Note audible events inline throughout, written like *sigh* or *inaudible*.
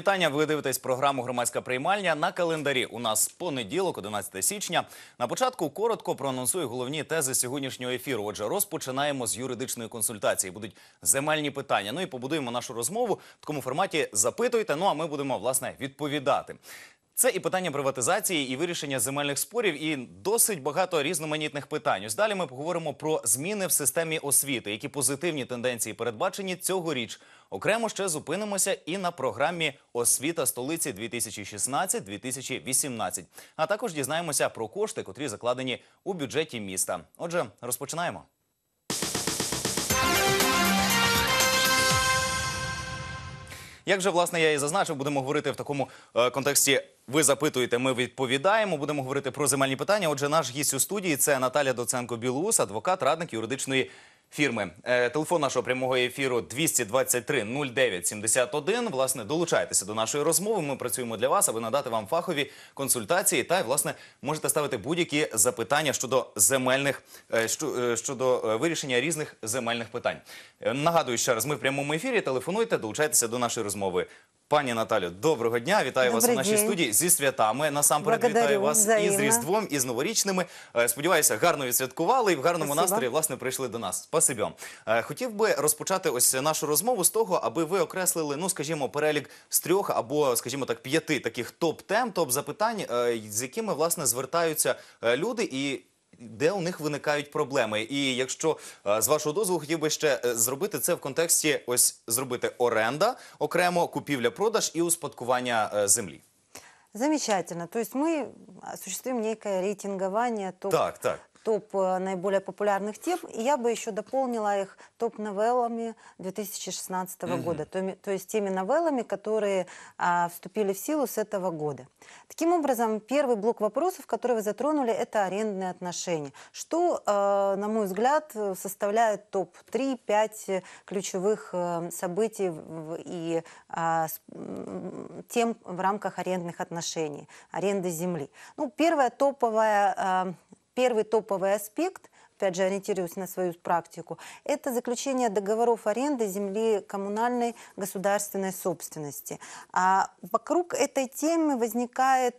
вітання. Ви дивитесь програму Громадська приймальня на календарі. У нас понеділок, 11 січня. На початку коротко проанонсую головні тези сьогоднішнього ефіру. Отже, розпочинаємо з юридичної консультації. Будуть земельні питання. Ну і побудуємо нашу розмову в такому форматі. Запитуйте. Ну а ми будемо власне відповідати. Це і питання приватизації, і вирішення земельних спорів, і досить багато різноманітних питань. Ось далі ми поговоримо про зміни в системі освіти, які позитивні тенденції передбачені цьогоріч. Окремо ще зупинимося і на програмі Освіта столиці 2016-2018». А також дізнаємося про кошти, котрі закладені у бюджеті міста. Отже, розпочинаємо. Як же власне я і зазначив, будемо говорити в такому е, контексті. Ви запитуєте, ми відповідаємо. Будемо говорити про земельні питання. Отже, наш гість у студії це Наталя Доценко Білус, адвокат, радник юридичної фірми. Е, телефон нашого прямого ефіру 223 09 71. Власне, долучайтеся до нашої розмови. Ми працюємо для вас, аби надати вам фахові консультації. Та й власне можете ставити будь-які запитання щодо земельних е, е, щодо вирішення різних земельних питань. Нагадую ще раз, ми в прямому ефірі. Телефонуйте, долучайтеся до нашої розмови. Пані Наталю, доброго дня! Вітаю Добрий вас у нашій день. студії зі святами. Насамперед Благодарю, вітаю вас взаємно. і з Різдвом, і з новорічними. Е, сподіваюся, гарно відсвяткували і в гарному Спасибо. настрої власне прийшли до нас. Спасибі е, Хотів би розпочати ось нашу розмову з того, аби ви окреслили, ну скажімо, перелік з трьох або, скажімо, так, п'яти таких топ-тем, топ запитань, е, з якими власне звертаються люди і де у них виникають проблеми. І якщо е, з вашого дозволу хотів би ще е, зробити це в контексті, ось зробити оренда окремо, купівля-продаж і успадкування е, землі. Замечательно. То есть мы осуществим некое рейтингование. То, так, так. топ э, наиболее популярных тем, и я бы еще дополнила их топ-новеллами 2016 угу. года, то, то есть теми новеллами, которые а, вступили в силу с этого года. Таким образом, первый блок вопросов, которые вы затронули, это арендные отношения. Что, а, на мой взгляд, составляет топ-3-5 ключевых а, событий в, и а, с, тем в рамках арендных отношений, аренды земли. Ну, первая топовая Первый топовый аспект, опять же, ориентируясь на свою практику, это заключение договоров аренды земли коммунальной государственной собственности. А вокруг этой темы возникает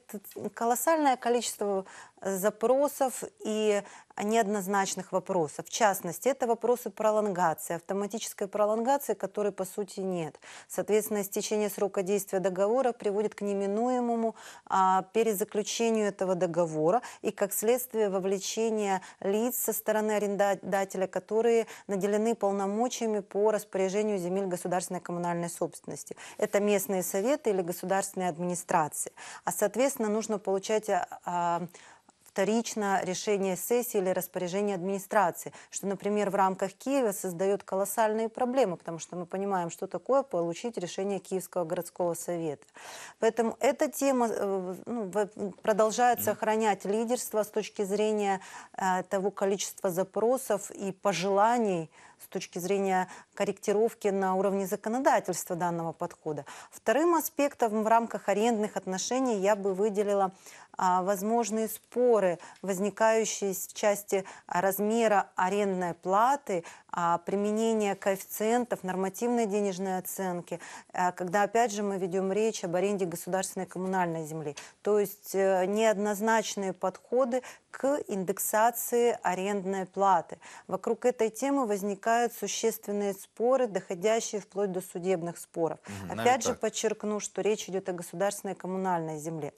колоссальное количество запросов и неоднозначных вопросов. В частности, это вопросы пролонгации, автоматической пролонгации, которой по сути нет. Соответственно, истечение срока действия договора приводит к неминуемому а, перезаключению этого договора и, как следствие, вовлечение лиц со стороны арендодателя, которые наделены полномочиями по распоряжению земель государственной коммунальной собственности. Это местные советы или государственные администрации. А, соответственно, нужно получать... А, вторично решение сессии или распоряжение администрации, что, например, в рамках Киева создает колоссальные проблемы, потому что мы понимаем, что такое получить решение Киевского городского совета. Поэтому эта тема э, ну, продолжает сохранять лидерство с точки зрения э, того количества запросов и пожеланий, с точки зрения корректировки на уровне законодательства данного подхода. Вторым аспектом в рамках арендных отношений я бы выделила а, возможные споры, возникающие в части размера арендной платы, а, применение коэффициентов, нормативной денежной оценки, а, когда опять же мы ведем речь об аренде государственной коммунальной земли. То есть э, неоднозначные подходы к индексации арендной платы. Вокруг этой темы возникают существенные споры, доходящие вплоть до судебных споров. Угу, опять же так. подчеркну, что речь идет о государственной коммунальной земле.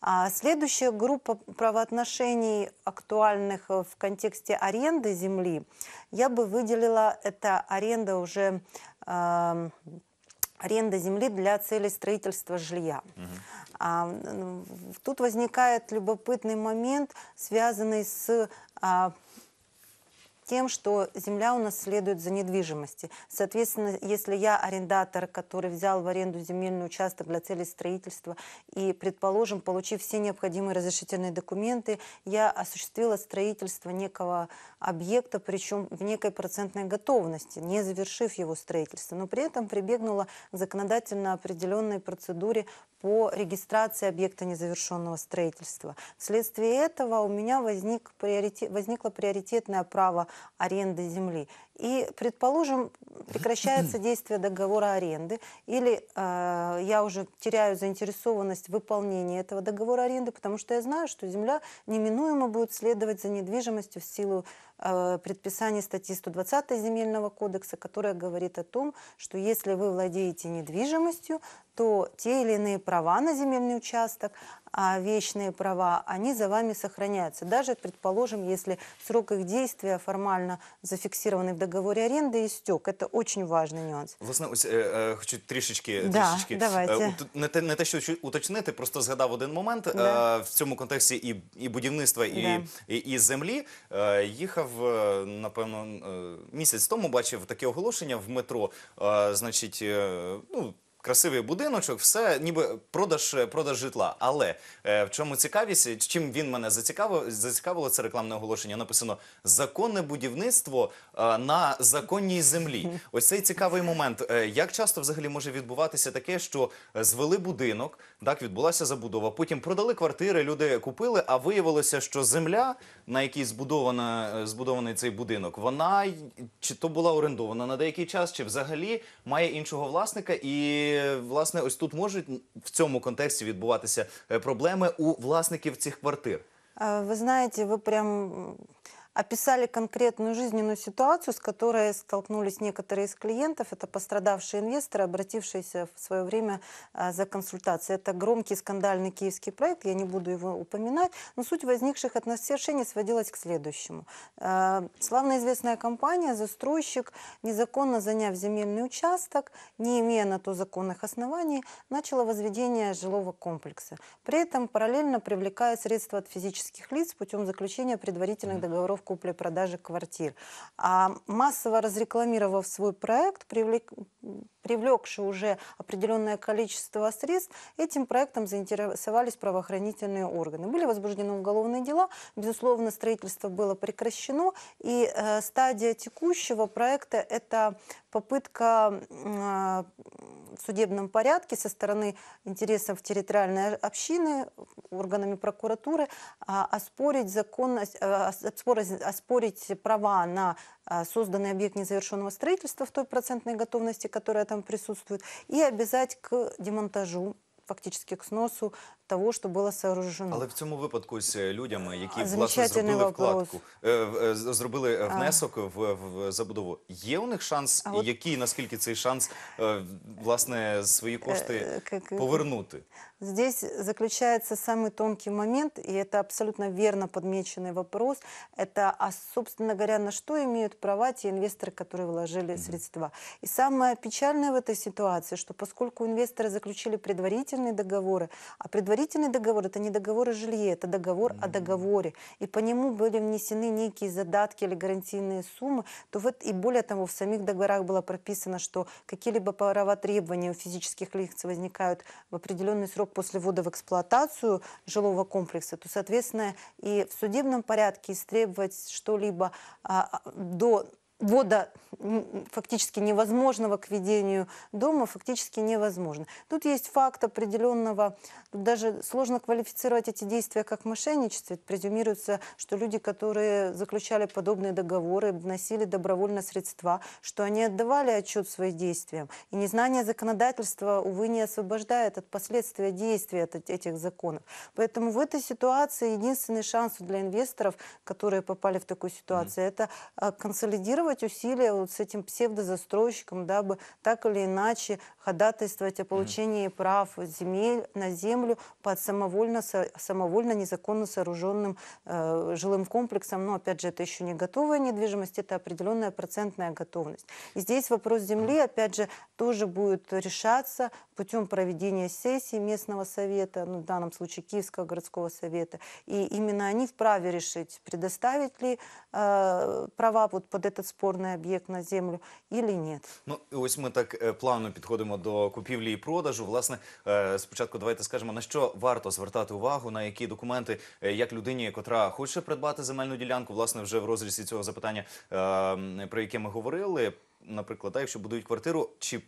А следующая группа правоотношений актуальных э, в контексте аренды земли я бы выделила выделила, это аренда уже э, аренда земли для цели строительства жилья. Угу. А, тут возникает любопытный момент, связанный с а, тем, что земля у нас следует за недвижимости. Соответственно, если я арендатор, который взял в аренду земельный участок для цели строительства и, предположим, получив все необходимые разрешительные документы, я осуществила строительство некого объекта, причем в некой процентной готовности, не завершив его строительство, но при этом прибегнула к законодательно определенной процедуре по регистрации объекта незавершенного строительства. Вследствие этого у меня возник приоритет, возникло приоритетное право аренды земли. И, предположим, прекращается *clears throat* действие договора аренды, или э, я уже теряю заинтересованность в выполнении этого договора аренды, потому что я знаю, что земля неминуемо будет следовать за недвижимостью в силу Э, предписание статьи 120 Земельного кодекса, которая говорит о том, что если вы владеете недвижимостью, то те или иные права на земельный участок, а вечные права, они за вами сохраняются. Даже, предположим, если срок их действия формально зафиксированный в договоре аренды истек. Это очень важный нюанс. Власне, ось е, е, хочу трішечки, Да, трішечки э, давайте. е, ут- не те, не те, що чу- уточнити, просто згадав один момент Да. е, в цьому контексті і, і будівництва, і, Да. і, і землі. Е, Їхав бачив напевно місяць тому бачив таке оголошення в метро. А, значить, ну. красивий будиночок, все ніби продаж продаж житла. Але е, в чому цікавість? Чим він мене зацікавив? Зацікавило це рекламне оголошення. Написано законне будівництво е, на законній землі. *laughs* Ось цей цікавий момент. Е, як часто взагалі може відбуватися таке, що звели будинок, так відбулася забудова. Потім продали квартири, люди купили. А виявилося, що земля, на якій збудована е, збудований цей будинок, вона чи то була орендована на деякий час, чи взагалі має іншого власника і. І власне, ось тут можуть в цьому контексті відбуватися проблеми у власників цих квартир. А, вы знаете, вы прям описали конкретную жизненную ситуацию, с которой столкнулись некоторые из клиентов. Это пострадавшие инвесторы, обратившиеся в свое время а, за консультацией. Это громкий скандальный киевский проект, я не буду его упоминать, но суть возникших отношений сводилась к следующему. А, славно известная компания, застройщик, незаконно заняв земельный участок, не имея на то законных оснований, начала возведение жилого комплекса. При этом параллельно привлекая средства от физических лиц путем заключения предварительных договоров купли-продажи квартир. А массово разрекламировав свой проект, привлек, привлекший уже определенное количество средств, этим проектом заинтересовались правоохранительные органы. Были возбуждены уголовные дела, безусловно, строительство было прекращено, и э, стадия текущего проекта – это попытка э, в судебном порядке со стороны интересов территориальной общины, органами прокуратуры, а, оспорить законность, э, оспорить права на а, созданный объект незавершенного строительства в той процентной готовности, которая там присутствует, и обязать к демонтажу фактически к сносу того, что было сооружено. Але в этом випадку ось людям, которые власне зробили вкладку, зробили а. внесок в, в забудову. Є у них шанс, а який наскільки цей шанс власне свої кошти повернути? Здесь заключается самый тонкий момент, и это абсолютно верно подмеченный вопрос. Это, а, собственно говоря, на что имеют права те инвесторы, которые вложили средства. И самое печальное в этой ситуации, что поскольку инвесторы заключили предварительные договоры, а предварительные предварительный договор – это не договор о жилье, это договор mm-hmm. о договоре. И по нему были внесены некие задатки или гарантийные суммы. То вот и более того, в самих договорах было прописано, что какие-либо права требования у физических лиц возникают в определенный срок после ввода в эксплуатацию жилого комплекса, то, соответственно, и в судебном порядке истребовать что-либо а, а до ввода фактически невозможного к ведению дома фактически невозможно. Тут есть факт определенного, даже сложно квалифицировать эти действия как мошенничество. Презюмируется, что люди, которые заключали подобные договоры, вносили добровольно средства, что они отдавали отчет своим действиям. И незнание законодательства, увы, не освобождает от последствия действия от этих законов. Поэтому в этой ситуации единственный шанс для инвесторов, которые попали в такую ситуацию, mm-hmm. это а, консолидировать делать усилия вот с этим псевдозастройщиком, дабы так или иначе ходатайствовать о получении mm. прав земель на землю под самовольно, самовольно незаконно сооруженным э, жилым комплексом. Но, опять же, это еще не готовая недвижимость, это определенная процентная готовность. И здесь вопрос земли, опять же, тоже будет решаться путем проведения сессии местного совета, ну, в данном случае Киевского городского совета. И именно они вправе решить, предоставить ли э, права вот под этот способ спорний об'єкт на землю, або ні. Ну ось ми так е, плавно підходимо до купівлі і продажу. Власне, е, спочатку давайте скажемо на що варто звертати увагу, на які документи е, як людині, котра хоче придбати земельну ділянку, власне, вже в розрізі цього запитання, ем, про яке ми говорили наприклад, та, якщо будують квартиру, чи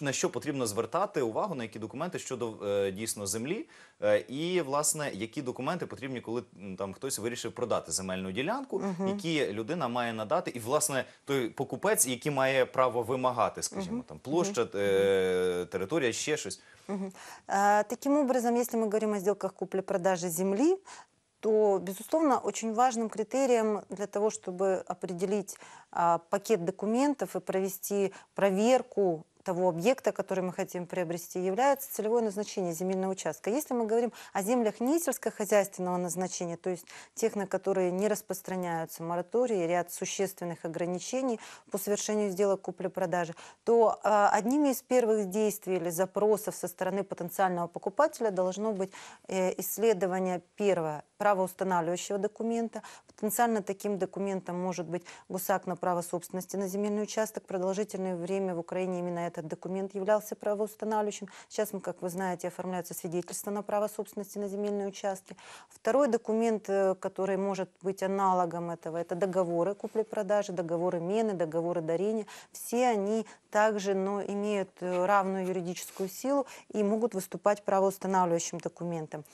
на що потрібно звертати увагу, на які документи щодо е, дійсно землі, е, і власне які документи потрібні, коли там хтось вирішив продати земельну ділянку, Мгм. які людина має надати, і власне той покупець, який має право вимагати, скажімо, там площа, е, територія, ще щось. Мгм. Е, таким образом, если мы говорим о сделках купли-продажи земли, то, безусловно, очень важным критерием для того, чтобы определить а, пакет документов и провести проверку того объекта, который мы хотим приобрести, является целевое назначение земельного участка. Если мы говорим о землях не сельскохозяйственного назначения, то есть тех, на которые не распространяются моратории, ряд существенных ограничений по совершению сделок купли-продажи, то э, одними из первых действий или запросов со стороны потенциального покупателя должно быть э, исследование первое правоустанавливающего документа. Потенциально таким документом может быть гусак на право собственности на земельный участок. Продолжительное время в Украине именно этот документ являлся правоустанавливающим. Сейчас, мы, как вы знаете, оформляются свидетельства на право собственности на земельные участки. Второй документ, э, который может быть аналогом этого, это договоры купли-продажи, договоры мены, договоры дарения. Все они также но имеют э, равную юридическую силу и могут выступать правоустанавливающим документом.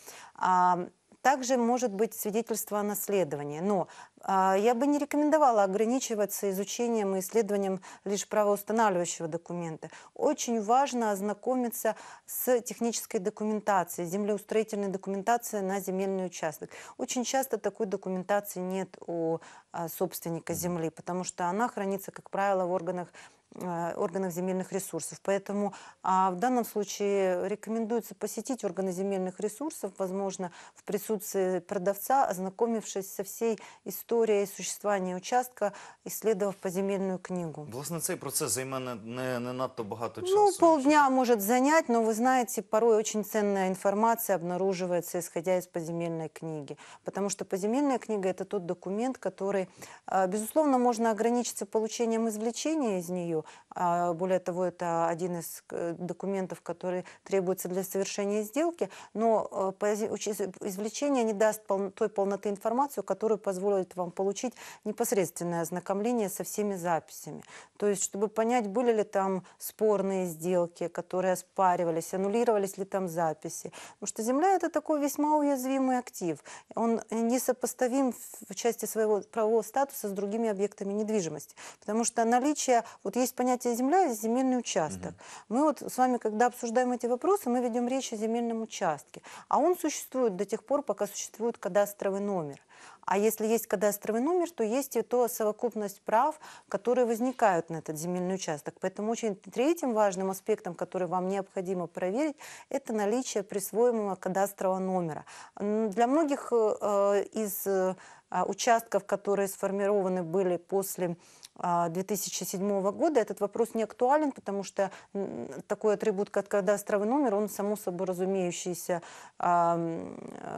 Также может быть свидетельство о наследовании. Но э, я бы не рекомендовала ограничиваться изучением и исследованием лишь правоустанавливающего документа. Очень важно ознакомиться с технической документацией, землеустроительной документацией на земельный участок. Очень часто такой документации нет у э, собственника земли, потому что она хранится, как правило, в органах Э, органов земельных ресурсов. Поэтому а в данном случае рекомендуется посетить органы земельных ресурсов, возможно, в присутствии продавца, ознакомившись со всей историей существования участка, исследовав поземельную книгу. Власне, цей процес займе не, не, не надто багато ну, часу. Ну, полдня может занять, но вы знаете, порой очень ценная информация обнаруживается, исходя из поземельной книги. Потому что поземельная книга – это тот документ, который, а, безусловно, можно ограничиться получением извлечения из нее, а, более того, это один из э, документов, который требуется для совершения сделки. Но э, извлечение не даст той полноты информации, которую позволит вам получить непосредственное ознакомление со всеми записями. То есть, чтобы понять, были ли там спорные сделки, которые оспаривались, аннулировались ли там записи. Потому что земля – это такой весьма уязвимый актив. Он несопоставим в части своего правового статуса с другими объектами недвижимости. Потому что наличие, вот есть понятие земля и земельный участок. Угу. Мы вот с вами, когда обсуждаем эти вопросы, мы ведем речь о земельном участке. А он существует до тех пор, пока существует кадастровый номер. А если есть кадастровый номер, то есть и то совокупность прав, которые возникают на этот земельный участок. Поэтому очень третьим важным аспектом, который вам необходимо проверить, это наличие присвоенного кадастрового номера. Для многих э, э, из э, участков, которые сформированы были после 2007 а, года этот вопрос не актуален, потому что такой атрибут, как кадастровый номер, он само собой разумеющаяся а,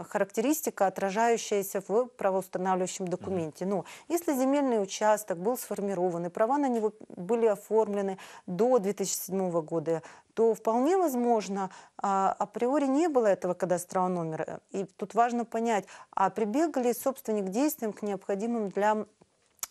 характеристика, отражающаяся в правоустанавливающем документе. Но если земельный участок был сформирован и права на него были оформлены до 2007 года, то вполне возможно, а, априори не было этого кадастрового номера. И тут важно понять, а прибегали ли собственник действиям, к необходимым для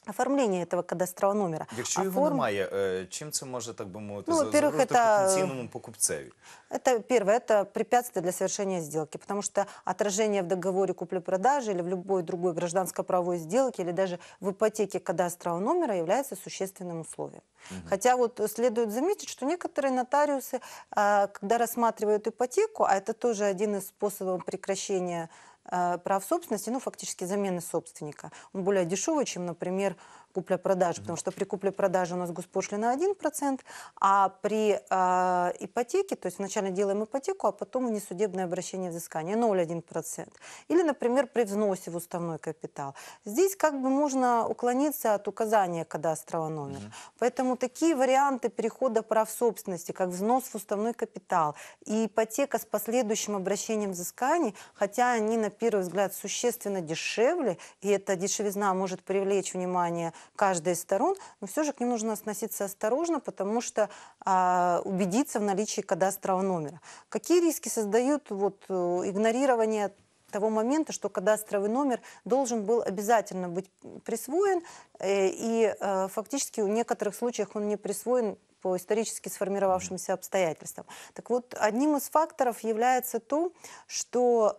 оформление этого кадастрового номера. Якщо а Оформ... немає, чем это может, так бы мовити, ну, во-первых, это... потенциальному покупцеві? Это первое, это препятствие для совершения сделки, потому что отражение в договоре купли-продажи или в любой другой гражданско-правовой сделке или даже в ипотеке кадастрового номера является существенным условием. Угу. Хотя вот следует заметить, что некоторые нотариусы, а, когда рассматривают ипотеку, а это тоже один из способов прекращения Э, прав собственности, ну, фактически замены собственника. Он более дешевый, чем, например, купля-продажи, потому что при купле-продаже у нас госпошлина 1%, а при э, ипотеке, то есть вначале делаем ипотеку, а потом внесудебное обращение взыскания 0,1%. Или, например, при взносе в уставной капитал. Здесь как бы можно уклониться от указания кадастрового номера. Угу. Поэтому такие варианты перехода прав собственности, как взнос в уставной капитал и ипотека с последующим обращением взысканий, хотя они на первый взгляд существенно дешевле, и эта дешевизна может привлечь внимание каждой из сторон, но все же к ним нужно относиться осторожно, потому что а, убедиться в наличии кадастрового номера. Какие риски создают вот, э, игнорирование того момента, что кадастровый номер должен был обязательно быть присвоен, э, и э, фактически в некоторых случаях он не присвоен по исторически сформировавшимся обстоятельствам. Так вот, одним из факторов является то, что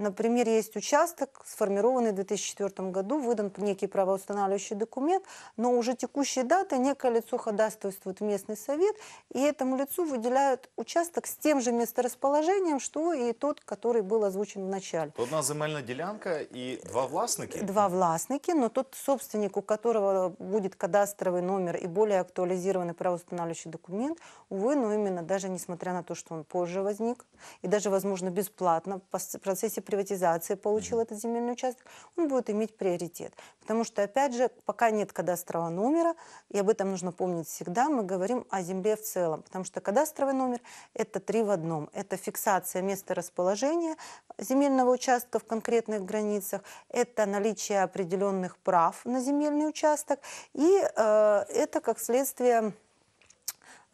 Например, есть участок, сформированный в 2004 году, выдан некий правоустанавливающий документ, но уже текущей даты некое лицо ходатайствует в местный совет, и этому лицу выделяют участок с тем же месторасположением, что и тот, который был озвучен в начале. Одна земельная делянка и два властники? Два властники, но тот собственник, у которого будет кадастровый номер и более актуализированный правоустанавливающий документ, увы, но именно даже несмотря на то, что он позже возник, и даже, возможно, бесплатно в процессе приватизации получил этот земельный участок, он будет иметь приоритет. Потому что, опять же, пока нет кадастрового номера, и об этом нужно помнить всегда, мы говорим о земле в целом. Потому что кадастровый номер – это три в одном. Это фиксация места расположения земельного участка в конкретных границах, это наличие определенных прав на земельный участок, и э, это как следствие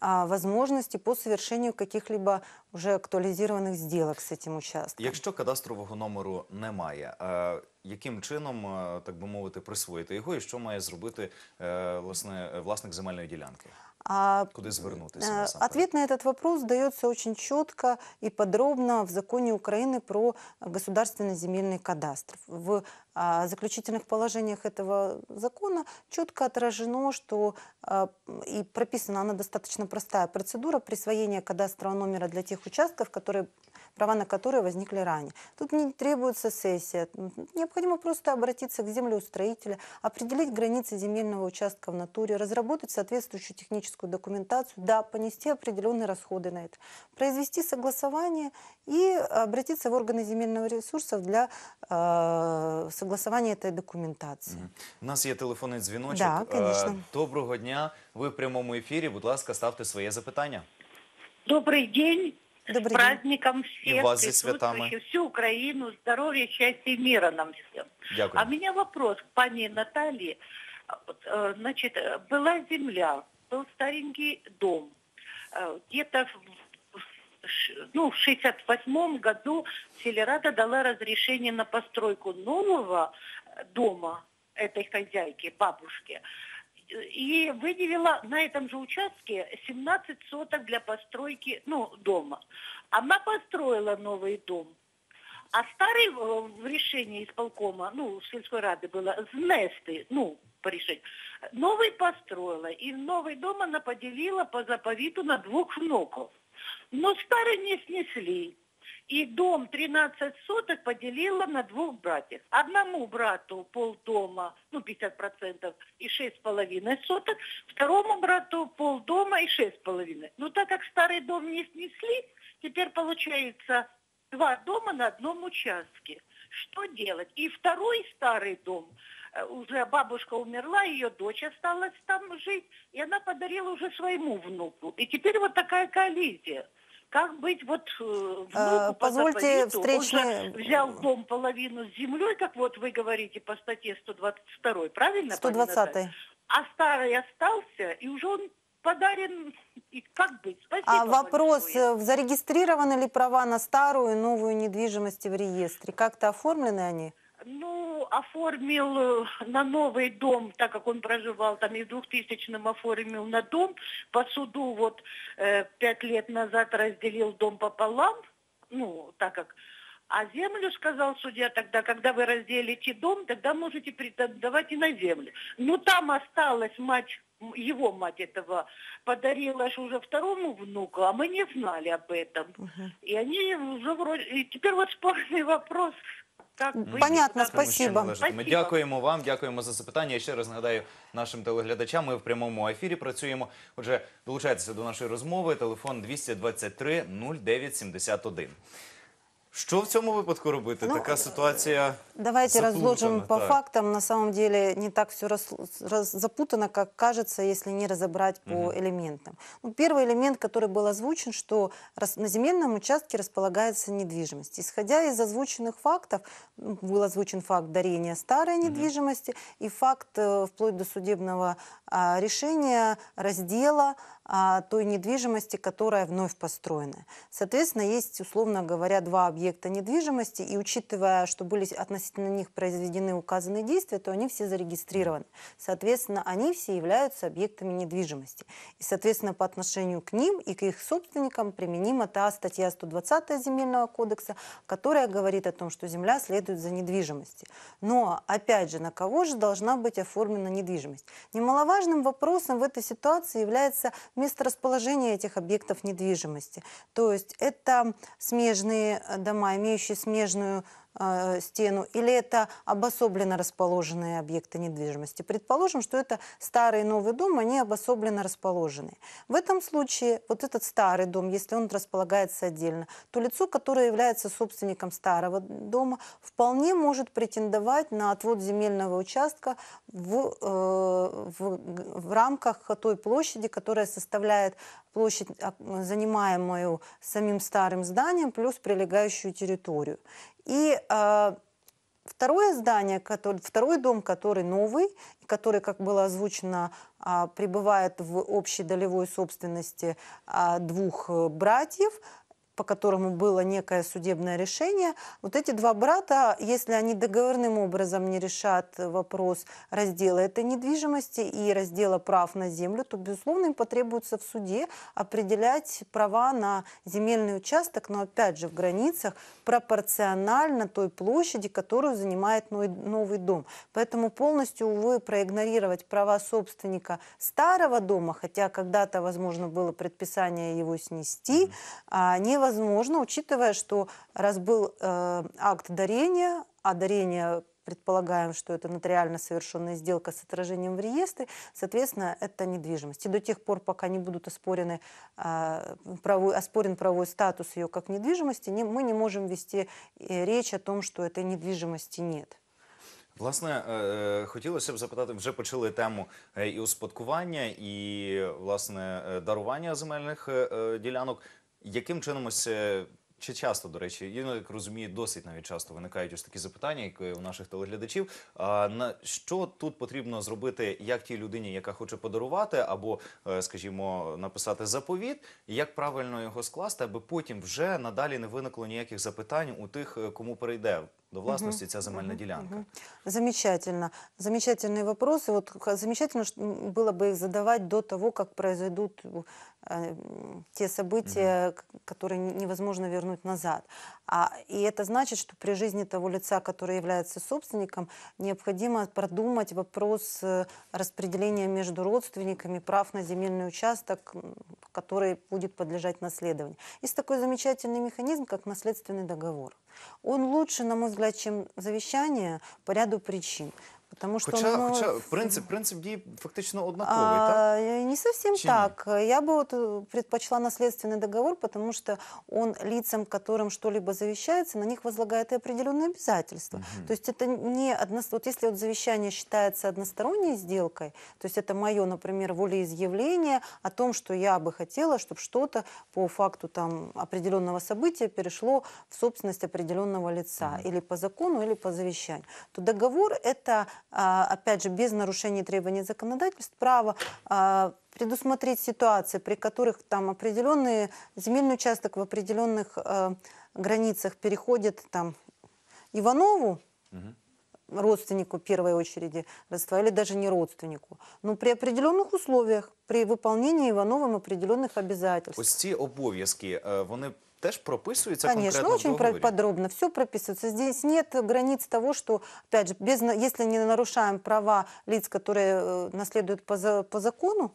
возможности по совершению каких-либо уже актуалізованих зділок з цим участком. Якщо кадастрового номеру немає, е, яким чином е, так би мовити присвоїти його, і що має зробити е, власне власник земельної ділянки? А, Куди звернутися? Ответ на этот вопрос дается очень четко и подробно в законе Украины про государственный земельный кадастр. В А, заключительных положениях этого закона четко отражено, что а, и прописана она достаточно простая процедура присвоения кадастрового номера для тех участков, которые права на которые возникли ранее. Тут не требуется сессия, необходимо просто обратиться к землеустроителю, определить границы земельного участка в натуре, разработать соответствующую техническую документацию, да, понести определенные расходы на это, произвести согласование и обратиться в органы земельного ресурсов для э, согласования этой документации. У нас є телефонний дзвіночок. Да, е, конечно. Доброго дня. Ви в прямому ефірі. Будь ласка, ставте своє запитання. Добрый день. Добрый С праздником всех И вас присутствующих, всю Украину, здоровья, счастья и мира нам всем. Дякую. А у меня вопрос к пани Наталье. Значит, е, была земля, был старенький дом. Е, где-то в- ну, в 68 году Селерада дала разрешение на постройку нового э, дома этой хозяйки, бабушки и выделила на этом же участке 17 соток для постройки ну, дома. Она построила новый дом. А старый э, в решении исполкома, ну, сельской рады было, знесты, ну, по решению. Новый построила, и новый дом она поделила по заповиту на двух внуков. Но старый снесли. И дом 13 соток поделила на двух братьев. Одному брату полдома, ну 50% и 6,5 соток, второму брату полдома и 6,5. Но так как старый дом не снесли, теперь получается два дома на одном участке. Что делать? И второй старый дом, э, уже бабушка умерла, ее дочь осталась там жить, и она подарила уже своему внуку. И теперь вот такая коллизия. Как быть вот э, э, внуку а, по Позвольте заповеду? встречный... Он же взял дом половину с землей, как вот вы говорите по статье 122, правильно? 120. А старый остался, и уже он подарен, и как быть? Спасибо а вопрос, большое. Э, зарегистрированы ли права на старую и новую недвижимость в реестре? Как-то оформлены они? Ну, оформил э, на новый дом, так как он проживал там и в 2000-м оформил на дом. По суду вот э, пять лет назад разделил дом пополам, ну, так как... А землю, сказал судья, тогда, когда вы разделите дом, тогда можете претендовать и на землю. Но ну, там осталась мать, его мать этого подарила аж уже второму внуку, а мы не знали об этом. Угу. И они уже вроде... И теперь вот спорный вопрос, так Понятно, туди. спасибо. спасибо. Ми дякуємо вам, дякуємо за запитання. Я ще раз нагадаю нашим телеглядачам. Ми в прямому ефірі працюємо. Отже, долучайтеся до нашої розмови. Телефон 223 0971. Что в этом випадку робити? Ну, такая ситуация. Давайте заплутана, разложим по фактам. На самом деле не так все раз, раз, запутано, как кажется, если не разобрать по угу. элементам. Ну, первый элемент, который был озвучен, что раз, на земельном участке располагается недвижимость. Исходя из озвученных фактов, ну, был озвучен факт дарения старой угу. недвижимости и факт э, вплоть до судебного а, решения раздела а, той недвижимости, которая вновь построена. Соответственно, есть, условно говоря, два объекта недвижимости, и учитывая, что были относительно них произведены указанные действия, то они все зарегистрированы. Соответственно, они все являются объектами недвижимости. И, соответственно, по отношению к ним и к их собственникам применима та статья 120 Земельного кодекса, которая говорит о том, что земля следует за недвижимости. Но, опять же, на кого же должна быть оформлена недвижимость? Немаловажным вопросом в этой ситуации является месторасположение этих объектов недвижимости. То есть это смежные э, дома, имеющие смежную а, стену, или это обособленно расположенные объекты недвижимости. Предположим, что это старый новый дом, они обособленно расположены. В этом случае вот этот старый дом, если он располагается отдельно, то лицо, которое является собственником старого дома, вполне может претендовать на отвод земельного участка в, э, в, в рамках той площади, которая составляет площадь, а, занимаемую самим старым зданием, плюс прилегающую территорию. И а, Второе здание, который, второй дом, который новый, который, как было озвучено, а, пребывает в общей долевой собственности двух э, братьев, по которому было некое судебное решение, вот эти два брата, если они договорным образом не решат вопрос раздела этой недвижимости и раздела прав на землю, то, безусловно, им потребуется в суде определять права на земельный участок, но, опять же, в границах пропорционально той площади, которую занимает новый дом. Поэтому полностью, увы, проигнорировать права собственника старого дома, хотя когда-то, возможно, было предписание его снести, mm не возможно, учитывая, что раз был э, акт дарения, а дарение предполагаем, что это нотариально совершенная сделка с отражением в реестре, соответственно, это недвижимость. И до тех пор, пока не будут оспорены, э, правой, оспорен правовой статус ее как недвижимости, не, мы не можем вести э, речь о том, что этой недвижимости нет. Власне, э, э, хотілося б запитати, вже почали тему і успадкування, і власне дарування земельних ділянок. Яким чином ось чи часто, до речі, я ну, як розумію, досить навіть часто виникають ось такі запитання, як у наших телеглядачів. А на що тут потрібно зробити, як тій людині, яка хоче подарувати, або, е, скажімо, написати заповіт, як правильно його скласти, аби потім вже надалі не виникло ніяких запитань у тих, е, кому перейде до власності угу, ця земельна угу, делянка. Угу. Замечательно. Замечательные вопросы. Вот замечательно что было бы их задавать до того, як произойдут Э, те события, угу. которые невозможно вернуть назад. А, и это значит, что при жизни того лица, который является собственником, необходимо продумать вопрос э, распределения между родственниками прав на земельный участок, который будет подлежать наследованию. Есть такой замечательный механизм, как наследственный договор. Он лучше, на мой взгляд, чем завещание по ряду причин. Потому что, хоча, ну, хоча принцип, принцип дії фактично однаковый, а, так? Не совсем Чи так. Нет? Я бы вот э, предпочла наследственный договор, потому что он лицам, которым что-либо завещается, на них возлагает и определенные обязательства. Угу. То есть это не одностороннее. Вот если вот завещание считается односторонней сделкой, то есть это мое, например, волеизъявление о том, что я бы хотела, чтобы что-то по факту там определенного события перешло в собственность определенного лица угу. или по закону, или по завещанию, то договор это а, опять же, без нарушения требований законодательств, право а, предусмотреть ситуации, при которых там определенный земельный участок в определенных а, границах переходит там Иванову, родственнику в первой очереди родства, или даже не родственнику, но при определенных условиях, при выполнении Ивановым определенных обязательств. Ось ці обов'язки, вони Теж прописывается Конечно, очень договоре. подробно все прописывается. Здесь нет границ того, что, опять же, без, если не нарушаем права лиц, которые э, наследуют по, по закону,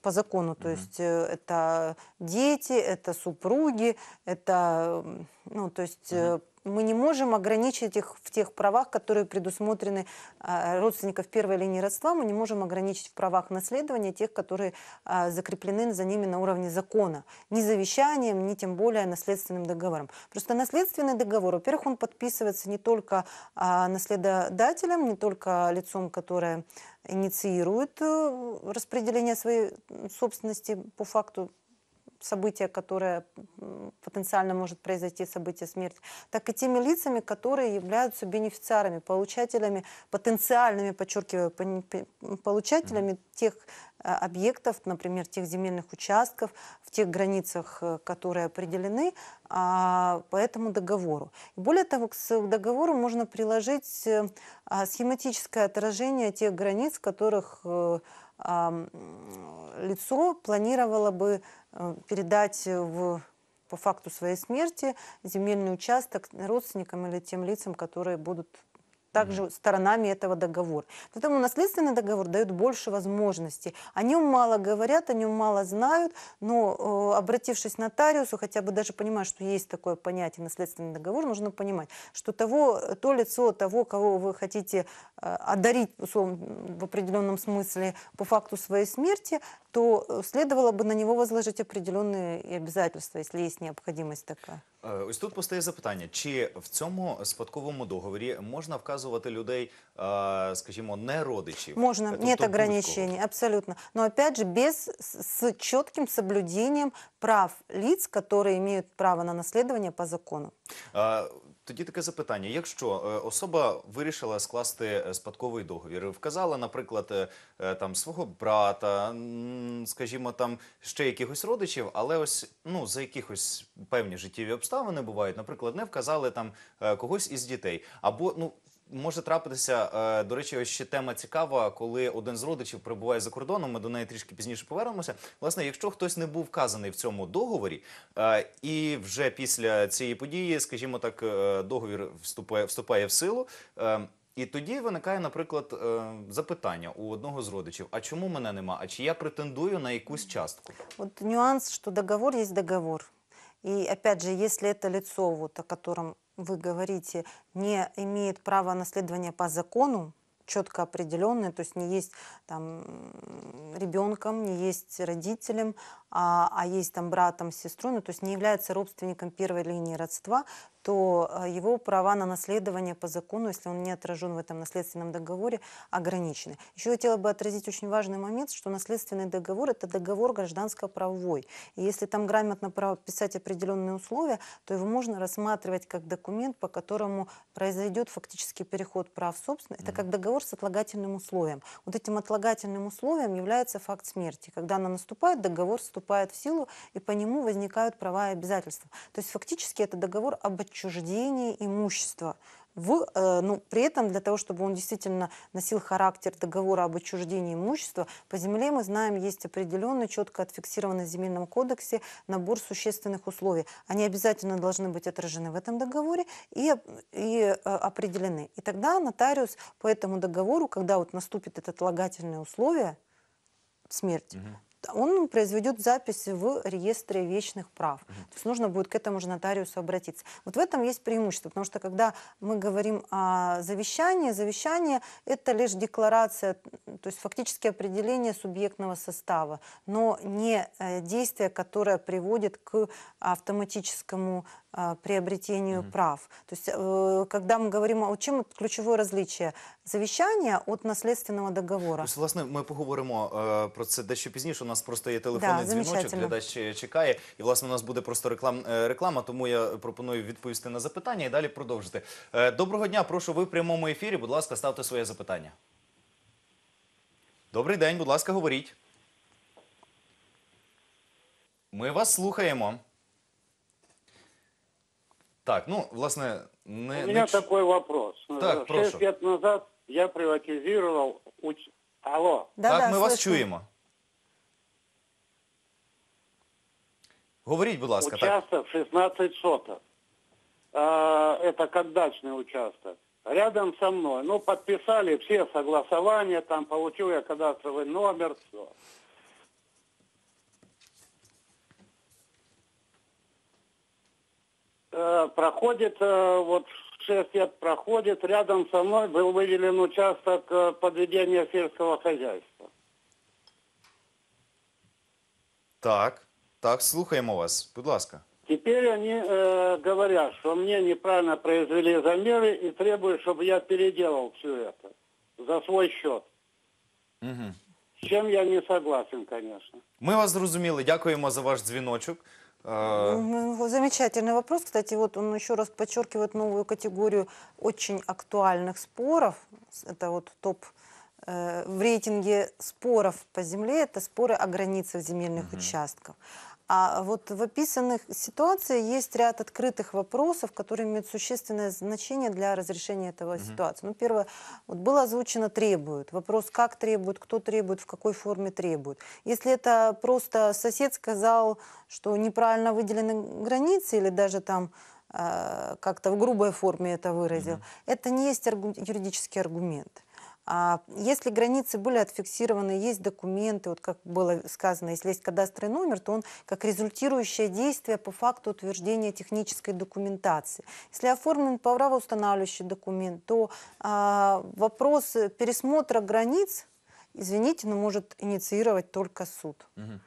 по закону, то mm -hmm. есть э, это дети, это супруги, это, ну, то есть... Mm -hmm мы не можем ограничить их в тех правах, которые предусмотрены а, родственников первой линии родства, мы не можем ограничить в правах наследования тех, которые а, закреплены за ними на уровне закона, ни завещанием, ни тем более наследственным договором. Просто наследственный договор, во-первых, он подписывается не только а, наследодателем, не только лицом, которое инициирует э, распределение своей собственности по факту событие, которое потенциально может произойти, событие смерти, так и теми лицами, которые являются бенефициарами, получателями, потенциальными, подчеркиваю, получателями тех э, объектов, например, тех земельных участков в тех границах, э, которые определены а, по этому договору. Более того, к договору можно приложить э, а, схематическое отражение тех границ, которых а, лицо планировало бы э, передать в, по факту своей смерти земельный участок родственникам или тем лицам, которые будут также сторонами этого договора. Поэтому наследственный договор дает больше возможностей. О нем мало говорят, о нем мало знают, но э, обратившись к нотариусу, хотя бы даже понимая, что есть такое понятие наследственный договор, нужно понимать, что того, то лицо того, кого вы хотите э, одарить условно, в определенном смысле по факту своей смерти, то э, следовало бы на него возложить определенные обязательства, если есть необходимость такая. Е, ось тут постає запитання: чи в цьому спадковому договорі можна вказувати людей, е, скажімо, не родичів? Можна ні е, нет тобто ограничений, абсолютно. Но опять же, без, с чітким соблюдением прав лиц, которые имеют право на наследование по закону. Тоді таке запитання: якщо е, особа вирішила скласти е, спадковий договір, вказала, наприклад, е, там свого брата, скажімо, там ще якихось родичів, але ось ну за якихось певні життєві обставини бувають, наприклад, не вказали там когось із дітей, або ну може трапитися. Е, до речі, ще тема цікава, коли один з родичів прибуває за кордоном. Ми до неї трішки пізніше повернемося. Власне, якщо хтось не був вказаний в цьому договорі, е, і вже після цієї події, скажімо так, е, договір вступає, вступає в силу. І тоді виникає, наприклад, запитання у одного з родичів: а чому мене нема? А чи я претендую на якусь частку? От нюанс, що договор є договор. И опять же, если это лицо, вот, о котором вы говорите, не имеет права наследования по закону, четко определенное, то есть не есть там, ребенком, не есть родителем, а, а есть там братом, сестрой, ну, то есть не является родственником первой линии родства, то э, его права на наследование по закону, если он не отражен в этом наследственном договоре, ограничены. Еще хотела бы отразить очень важный момент, что наследственный договор – это договор гражданско-правовой. И если там грамотно писать определенные условия, то его можно рассматривать как документ, по которому произойдет фактически переход прав собственности. Это как договор с отлагательным условием. Вот этим отлагательным условием является факт смерти. Когда она наступает, договор вступает в силу, и по нему возникают права и обязательства. То есть фактически это договор об отчуждении имущества. В, э, ну, при этом для того, чтобы он действительно носил характер договора об отчуждении имущества, по земле, мы знаем, есть определенный, четко отфиксированный в Земельном кодексе набор существенных условий. Они обязательно должны быть отражены в этом договоре и, и э, определены. И тогда нотариус по этому договору, когда вот наступит это отлагательное условие, смерть, угу он произведет запись в реестре вечных прав. Mm То есть нужно будет к этому же нотариусу обратиться. Вот в этом есть преимущество, потому что когда мы говорим о завещании, завещание – это лишь декларация, то есть фактически определение субъектного состава, но не э, действие, которое приводит к автоматическому приобретению mm-hmm. прав. То есть, э, когда мы говорим, о чим ключове различие завіщання від наслідственного договору. Ось, власне, ми поговоримо е, про це дещо пізніше. У нас просто є телефонний да, дзвіночок, глядач е, чекає, і власне у нас буде просто реклам, е, реклама. Тому я пропоную відповісти на запитання і далі продовжити. Доброго дня, прошу ви в прямому ефірі. Будь ласка, ставте своє запитання. Добрий день, будь ласка, говоріть. Ми вас слухаємо. Так, ну власне, не У меня не... такой вопрос. Так, прошу. лет назад я приватизировал... Уч... Алло. Да, так, да, ми слышно. вас чуємо. Говорить будь ласка. Участок 16 соток. А, это как дачный участок. Рядом со мной. Ну, подписали все согласования, там получил я кадастровый номер, все. Э, проходит, э, вот 6 лет проходит, рядом со мной был выделен участок э, подведения сельского хозяйства. Так, так, у вас, будь ласка. Теперь они э, говорят, что мне неправильно произвели замеры и требуют, чтобы я переделал все это за свой счет. Угу. З чим я не согласен, конечно. мы вас зрозуміли. Дякуємо за ваш дзвіночок. А. Замечательный вопрос. Кстати, вот он еще раз подчеркивает новую категорию очень актуальных споров. Это вот топ э, в рейтинге споров по земле это споры о границах земельных угу. участков. А вот в описанных ситуациях есть ряд открытых вопросов, которые имеют существенное значение для разрешения этого угу. ситуации. Ну, первое, вот было озвучено «требует». Вопрос, как требует, кто требует, в какой форме требует. Если это просто сосед сказал, что неправильно выделены границы или даже там э, как-то в грубой форме это выразил, угу. это не есть аргу юридический аргумент. А если границы были отфиксированы, есть документы, вот как было сказано, если есть кадастровый номер, то он как результирующее действие по факту утверждения технической документации. Если оформлен правоустанавливающий документ, то а, вопрос пересмотра границ, извините, но может инициировать только суд. Угу.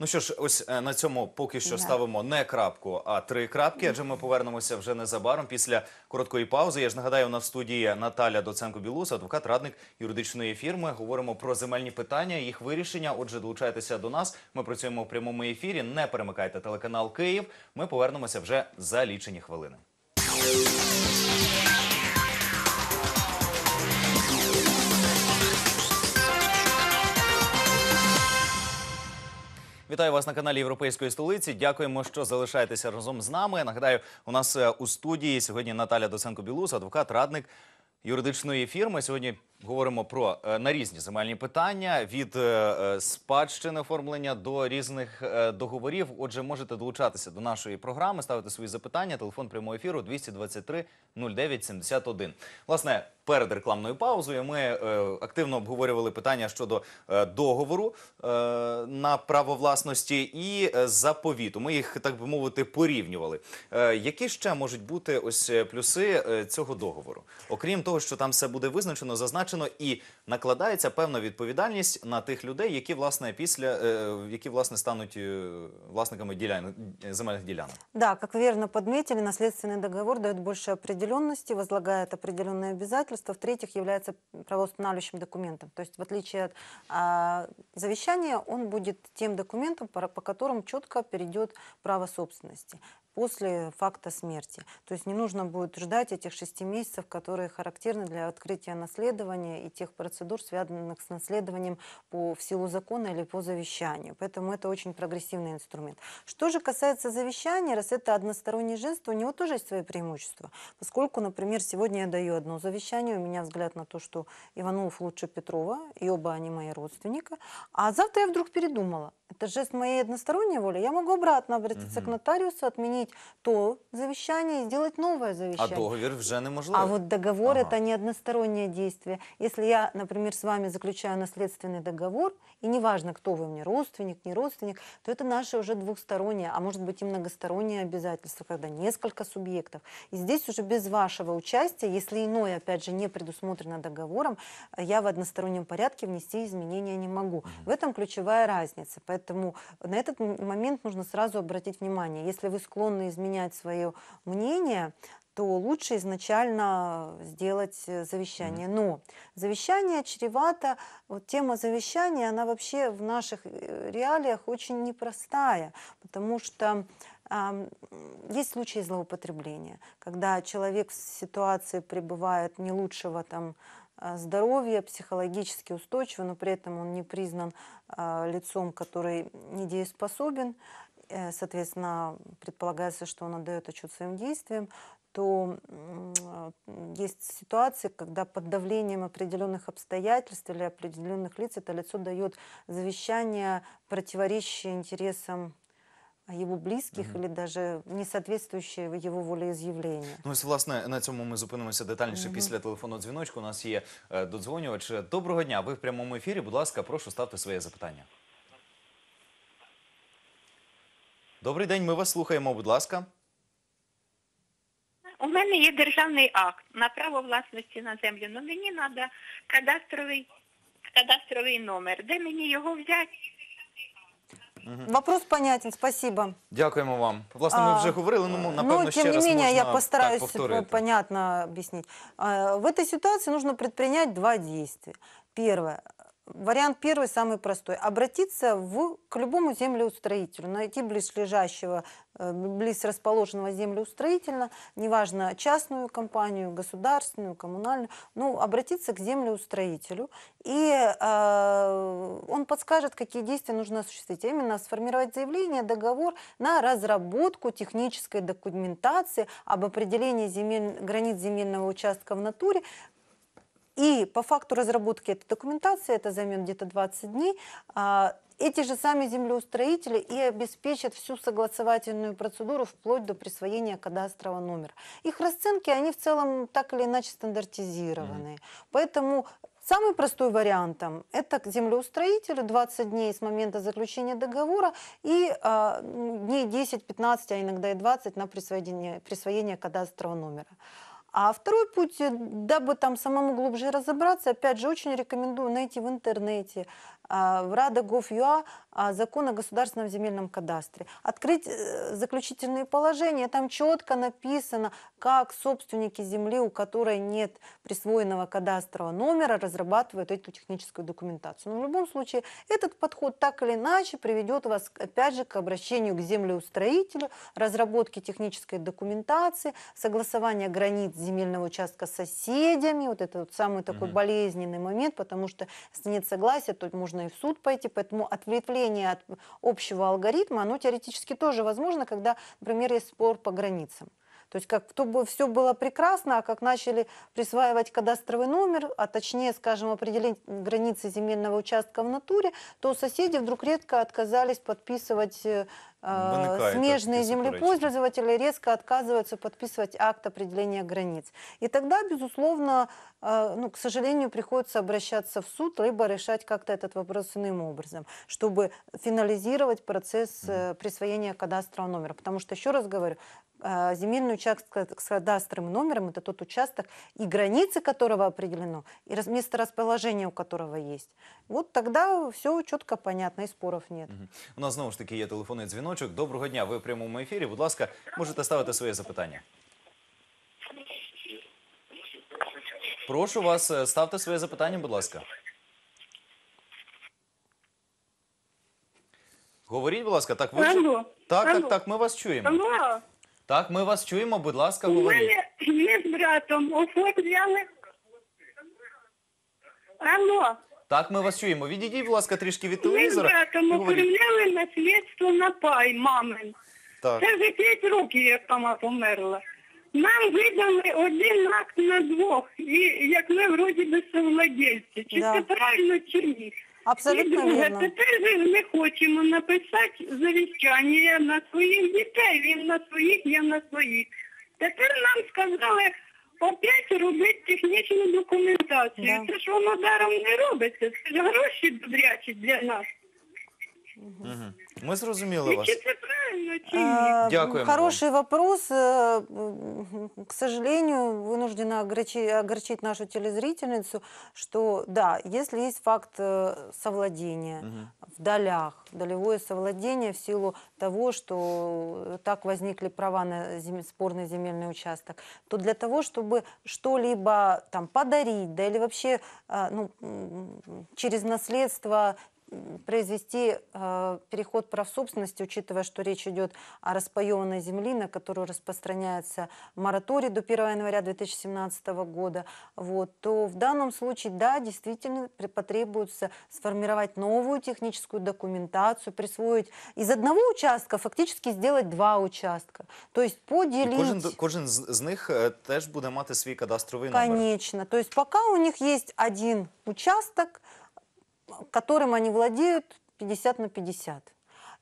Ну що ж, ось е, на цьому поки що ставимо не крапку, а три крапки. Адже ми повернемося вже незабаром після короткої паузи. Я ж нагадаю, у нас в студії Наталя Доценко Білус, адвокат, радник юридичної фірми. Говоримо про земельні питання, їх вирішення. Отже, долучайтеся до нас. Ми працюємо в прямому ефірі. Не перемикайте телеканал Київ. Ми повернемося вже за лічені хвилини. Вітаю вас на каналі Європейської столиці. Дякуємо, що залишаєтеся разом з нами. Нагадаю, у нас у студії сьогодні Наталя Доценко-Білус, адвокат, радник юридичної фірми. Сьогодні говоримо про е, на різні земельні питання від е, е, спадщини оформлення до різних е, договорів. Отже, можете долучатися до нашої програми, ставити свої запитання. Телефон прямого ефіру 223 09 71. Власне, перед рекламною паузою ми активно обговорювали питання щодо договору на право власності і заповіту. Ми їх так би мовити порівнювали. які ще можуть бути ось плюси цього договору, окрім того, що там все буде визначено, зазначено і накладається певна відповідальність на тих людей, які власне після е, які власне стануть е, власниками ділян, земельних ділянок. Да, как вы верно подметили, наследственный договор дает больше определенности, возлагает определенные обязательства, в-третьих, является правоустанавливающим документом. То есть, в отличие от а, завещания, он будет тем документом, по, по которому четко перейдет право собственности. после факта смерти. То есть не нужно будет ждать этих шести месяцев, которые характерны для открытия наследования и тех процедур, связанных с наследованием по в силу закона или по завещанию. Поэтому это очень прогрессивный инструмент. Что же касается завещания, раз это одностороннее женство, у него тоже есть свои преимущества. Поскольку, например, сегодня я даю одно завещание, у меня взгляд на то, что Иванов лучше Петрова, и оба они мои родственники, а завтра я вдруг передумала. Это жест моей односторонней воли. Я могу обратно обратиться угу. к нотариусу, отменить заключить то завещание и сделать новое а завещание. А договор уже неможливо. А вот договор ага. это не одностороннее действие. Если я, например, с вами заключаю наследственный договор, и неважно, кто вы мне, родственник, не родственник, то это наше уже двухстороннее, а может быть и многостороннее обязательство, когда несколько субъектов. И здесь уже без вашего участия, если иное, опять же, не предусмотрено договором, я в одностороннем порядке внести изменения не могу. В этом ключевая разница. Поэтому на этот момент нужно сразу обратить внимание. Если вы склонны склонны изменять свое мнение, то лучше изначально сделать э, завещание. Но завещание чревато, вот тема завещания, она вообще в наших э, реалиях очень непростая, потому что есть случаи злоупотребления, когда человек в ситуации пребывает не лучшего там э, здоровья, психологически устойчиво, но при этом он не признан лицом, который недееспособен, Э, соответственно, предполагается, что он отдает отчет своим действиям, то а, есть ситуации, когда под давлением определенных обстоятельств или определенных лиц это лицо дает завещание, противоречащее интересам его близьких угу. или даже не соответствующее його волеіз'явленню. Ну, ось, власне, на цьому ми зупинимося детальніше угу. після телефонного дзвіночку. У нас є е, додзвонювач. Доброго дня. Ви в прямому ефірі. Будь ласка, прошу ставте своє запитання. Добрий день, ми вас слухаємо, будь ласка. У мене є державний акт на право власності на землю, але ну, мені треба кадастровий кадастровий номер. Де мені його взяти? Вопрос понятен, спасибо. Дякуємо вам. Власне, ми А, вже говорили, ну, ну напевно, Но, ще тем не раз менее, можна я постараюсь так э, повторити. понятно объяснить. Э, В этой ситуации нужно предпринять два действия. Первое. Вариант первый, самый простой. Обратиться в, к любому землеустроителю, найти близлежащего, э, близ расположенного землеустроителя, неважно, частную компанию, государственную, коммунальную, ну, обратиться к землеустроителю, и э, он подскажет, какие действия нужно осуществить, а именно сформировать заявление, договор на разработку технической документации об определении земель, границ земельного участка в натуре, и по факту разработки этой документации, это займет где-то 20 дней, а, эти же сами землеустроители и обеспечат всю согласовательную процедуру вплоть до присвоения кадастрового номера. Их расценки, они в целом так или иначе стандартизированы. Mm-hmm. Поэтому Самый простой вариант это к землеустроителю 20 дней с момента заключения договора и э, дней 10-15, а иногда и 20 на присвоение, присвоение кадастрового номера. А второй путь, э, дабы там самому глубже разобраться, опять же, очень рекомендую найти в интернете а, в Рада Гов.ЮА а, закон о государственном земельном кадастре. Открыть э, заключительные положения, там четко написано, как собственники земли, у которой нет присвоенного кадастрового номера, разрабатывают эту техническую документацию. Но в любом случае этот подход так или иначе приведет вас опять же к обращению к землеустроителю, разработке технической документации, согласования границ земельного участка с соседями. Вот это вот самый такой mm-hmm. болезненный момент, потому что если нет согласия, то можно можно и в суд пойти, поэтому ответвление от общего алгоритма, оно теоретически тоже возможно, когда, например, есть спор по границам. То есть как то бы все было прекрасно, а как начали присваивать кадастровый номер, а точнее, скажем, определить границы земельного участка в натуре, то соседи вдруг редко отказались подписывать э, Баныкает смежные землепользователи резко отказываются подписывать акт определения границ. И тогда, безусловно, а, ну, к сожалению, приходится обращаться в суд, либо решать как-то этот вопрос иным образом, чтобы финализировать процесс э, присвоения кадастрового номера. Потому что, еще раз говорю, а, земельный участок с кадастровым номером – это тот участок, и границы которого определено, и место расположения у которого есть. Вот тогда все четко понятно, и споров нет. Угу. У нас снова ж таки є телефонний дзвіночок. Доброго дня, вы прямо в прямому ефірі. Будь ласка, можете ставити свои запитания. Прошу вас, е, ставте своє запитання, будь ласка. Говоріть, будь ласка, так ви Алло. так, Алло. так, так, ми вас чуємо. Алло. Так, ми вас чуємо, будь ласка, говоріть. Ми, з братом оформляли. Алло. Так, ми вас чуємо. Відійдіть, будь ласка, трішки від Ми з телевізора. братом оформляли наслідство на пай мамин. Так. Це вже 5 років, як мама померла. Нам видали один акт на двох, і як ми вроді би совладельці. Чи Да. це правильно, чи ні? і Абсолютно друге, вірно. тепер ми не хочемо написати завіщання на своїх дітей. Він на своїх, я на своїх. Тепер нам сказали опять робити технічну документацію. Да. Це ж воно даром не робиться. Це гроші добрячі для нас. Ми зрозуміли вас. Чи це правильно, а, Хороший вопрос. Э, к сожалению, вынуждена огорчить нашу телезрительницу, что да, если есть факт э, совладения Мгм. в долях, долевое совладение в силу того, что так возникли права на зем- спорный земельный участок, то для того, чтобы что-либо там подарить, да или вообще э, ну, через наследство произвести э, переход прав собственности, учитывая, что речь идет о распаеванной земле, на которую распространяется мораторий до 1 января 2017 года, вот, то в данном случае, да, действительно потребуется сформировать новую техническую документацию, присвоить из одного участка фактически сделать два участка. То есть поделить... Каждый из них э, тоже будет иметь свій кадастровий номер. Конечно. То есть пока у них есть один участок, которым они владеют 50 на 50.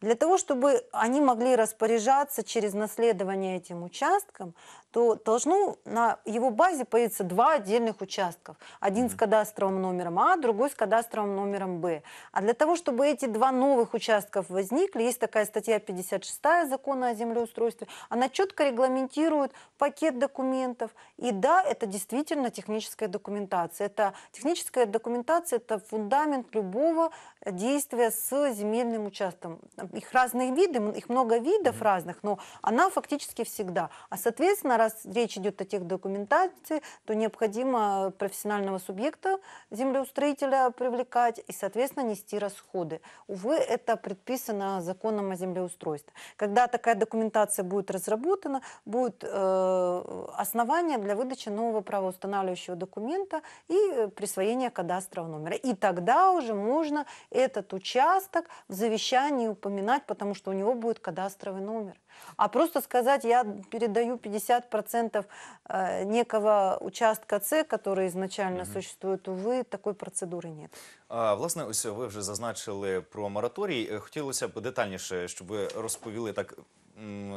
Для того, чтобы они могли распоряжаться через наследование этим участком, то должно на его базе появиться два отдельных участков. Один с кадастровым номером А, другой с кадастровым номером Б. А для того, чтобы эти два новых участков возникли, есть такая статья 56 закона о землеустройстве, она четко регламентирует пакет документов. И да, это действительно техническая документация. Это техническая документация – это фундамент любого действия с земельным участком. Их разные виды, их много видов разных, но она фактически всегда. А соответственно, раз речь идет о тех документации, то необходимо профессионального субъекта землеустроителя привлекать и, соответственно, нести расходы. Увы, это предписано законом о землеустройстве. Когда такая документация будет разработана, будет э, основание для выдачи нового правоустанавливающего документа и присвоения кадастрового номера. И тогда уже можно этот участок в завещании упоминать, потому что у него будет кадастровый номер. А просто сказать, я передаю 50% э, некого участка С, который изначально угу. существует, увы, такой процедуры нет. А, власне, ось ви вже зазначили про мораторій. Е, хотілося б детальніше, щоб ви розповіли так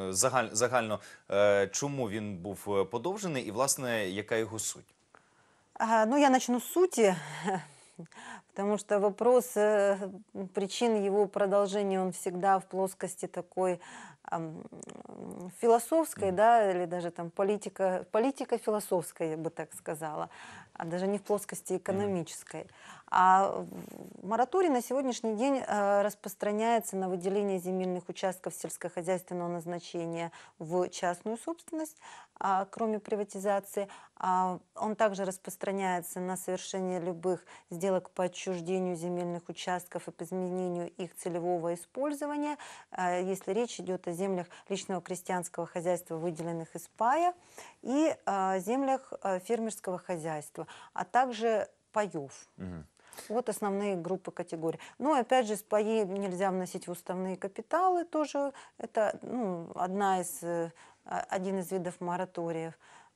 загаль, загально, е, чому він був подовжений і, власне, яка його суть? А, ну, я начну з суті. *laughs* Потому что вопрос е, причин его продолжения, он всегда в плоскости такой философской, да, или даже там политика, политика философская, я бы так сказала а даже не в плоскости экономической. А мораторий на сегодняшний день э, распространяется на выделение земельных участков сельскохозяйственного назначения в частную собственность, а, кроме приватизации. А, он также распространяется на совершение любых сделок по отчуждению земельных участков и по изменению их целевого использования, э, если речь идет о землях личного крестьянского хозяйства, выделенных из пая, и э, землях фермерского хозяйства а также паев. Угу. Вот основные группы категорий. Ну, опять же, с паи нельзя вносить в уставные капиталы тоже. Это ну, одна из, э, а, один из видов мораториев.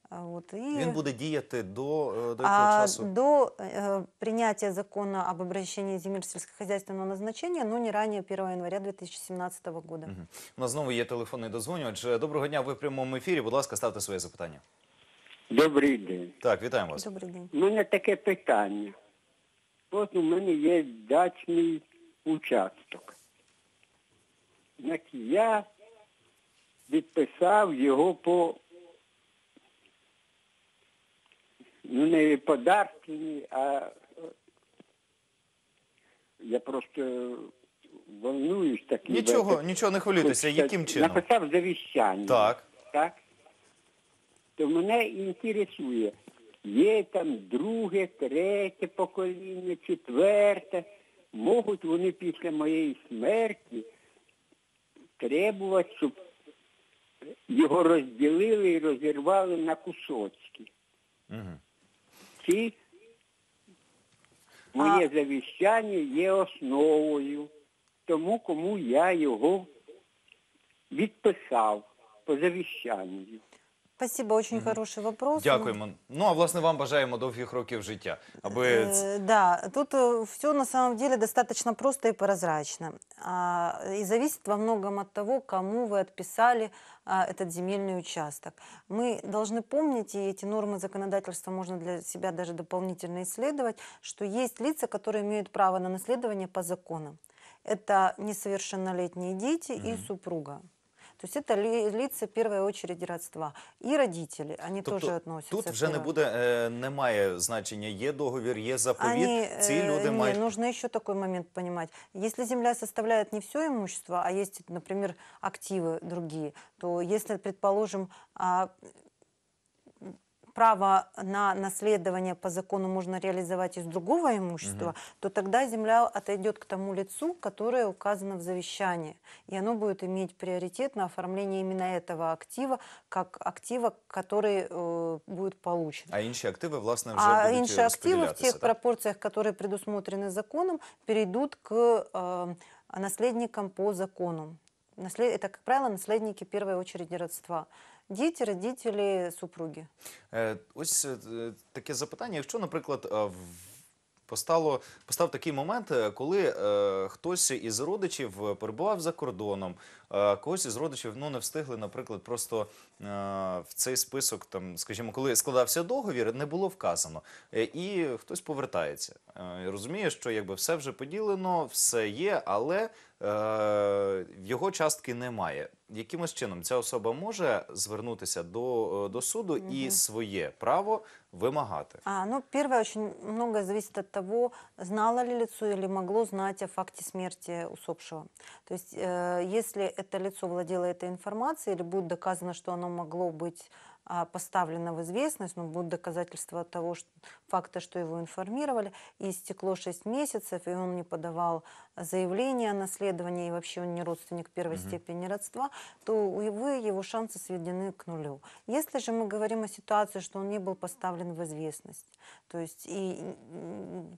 А, вот и он будет діяти до, э, до якого а, часу? До е, э, прийняття закону об обращении земель сельскохозяйственного назначения но не ранее 1 января 2017 года Угу. У нас снова есть телефонний дозвонювач. Доброго дня, вы в прямому ефірі. Будь ласка, ставте своє запитання. Добрий день. Так, вітаємо вас. Добрий день. У мене таке питання. От у мене є дачний участок. Я відписав його по ну не по а я просто волнуюсь таким. Нічого, нічого не хвилюйтеся, яким чином? Написав завіщання. Так. Так то мене інтересує, є там друге, третє покоління, четверте. Можуть вони після моєї смерті требувати, щоб його розділили і розірвали на кусочки. Угу. Чи моє а... завіщання є основою тому, кому я його відписав по завіщанню. Спасибо, очень угу. хороший вопрос. Дякуємо. Ну а власне вам бажаємо довгих років життя. Аби э, да, тут все на самом деле достаточно просто и прозрачно. А, и зависит во многом от того, кому вы отписали а, этот земельный участок. Мы должны помнить, и эти нормы законодательства можно для себя даже дополнительно исследовать, что есть лица, которые имеют право на наследование по законам. Это несовершеннолетние дети mm и супруга. То есть это лица первой очереди родства. и родители, они тобто, тоже относятся. Тут уже не будет, е, немає значення, есть договор, есть заповіт, они, э, люди не, мають... Нужно еще такой момент понимать. Если земля составляет не все имущество, а есть, например, активы другие, то если, предположим, а право на наследование по закону можно реализовать из другого имущества, угу. то тогда земля отойдет к тому лицу, которое указано в завещании. И оно будет иметь приоритет на оформление именно этого актива, как актива, который э, будет получен. А інші активы власне, вже а будуть інші активи в тех так? пропорциях, которые предусмотрены законом, перейдут к э, наследникам по закону. Наслед... Это, как правило, наследники первой очереди родства. Діти, родителі, супруги. Е, ось е, таке запитання. Якщо, наприклад, е, в- постало постав такий момент, коли хтось із родичів перебував за кордоном, когось із родичів ну не встигли, наприклад, просто в цей список, там, скажімо, коли складався договір, не було вказано, і хтось повертається. розуміє, що якби все вже поділено, все є, але Е, його частки немає. Якимось чином ця особа може звернутися до, е, до суду угу. і своє право вимагати? А, ну, первое, очень многое зависит от того, знала ли лицо или могло знати о факте смерти усопшего. То есть, э, если это лицо владело этой информацией или будет доказано, що воно могло бути. А, поставлено в известность, но ну, будут доказательства того что, факта, что его информировали, и стекло 6 месяцев, и он не подавал заявление о наследовании, и вообще он не родственник первой угу. степени родства, то, увы, его шансы сведены к нулю. Если же мы говорим о ситуации, что он не был поставлен в известность, то есть, и,